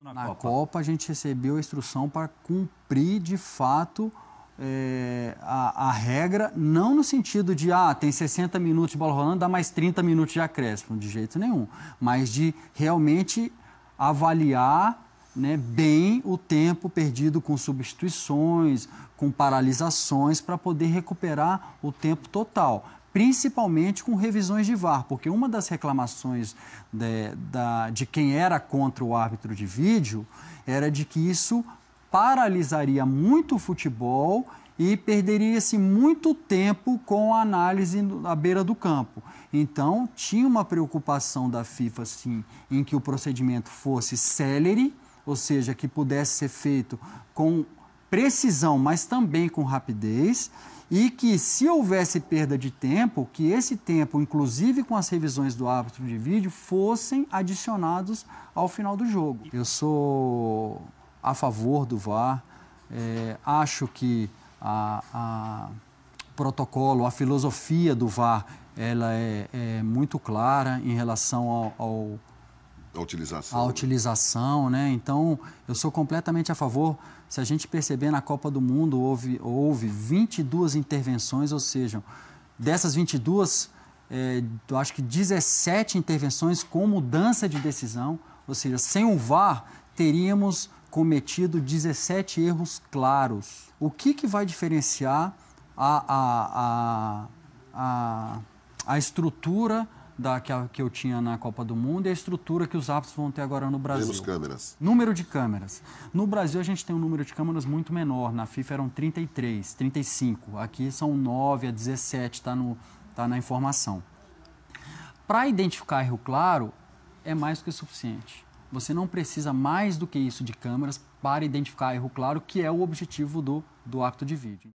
na, na Copa. Copa. a gente recebeu a instrução para cumprir de fato é, a, a, regra, não no sentido de, ah, tem 60 minutos de bola rolando, dá mais 30 minutos de acréscimo, de jeito nenhum, mas de realmente avaliar né, bem o tempo perdido com substituições, com paralisações, para poder recuperar o tempo total principalmente com revisões de VAR, porque uma das reclamações de, da, de quem era contra o árbitro de vídeo era de que isso paralisaria muito o futebol e perderia-se assim, muito tempo com a análise à beira do campo. Então, tinha uma preocupação da FIFA, sim, em que o procedimento fosse célere, ou seja, que pudesse ser feito com precisão, mas também com rapidez e que se houvesse perda de tempo, que esse tempo, inclusive com as revisões do árbitro de vídeo, fossem adicionados ao final do jogo. Eu sou a favor do VAR, é, acho que a, a protocolo, a filosofia do VAR, ela é, é muito clara em relação ao, ao a utilização. A né? utilização, né? Então, eu sou completamente a favor. Se a gente perceber na Copa do Mundo, houve, houve 22 intervenções, ou seja, dessas 22, é, eu acho que 17 intervenções com mudança de decisão, ou seja, sem o VAR, teríamos cometido 17 erros claros. O que, que vai diferenciar a, a, a, a, a estrutura da que, a, que eu tinha na Copa do Mundo e a estrutura que os árbitros vão ter agora no Brasil. Menos câmeras. Número de câmeras. No Brasil a gente tem um número de câmeras muito menor. Na FIFA eram 33, 35. Aqui são 9 a 17, está tá na informação. Para identificar erro claro, é mais do que suficiente. Você não precisa mais do que isso de câmeras para identificar erro claro, que é o objetivo do, do árbitro de vídeo.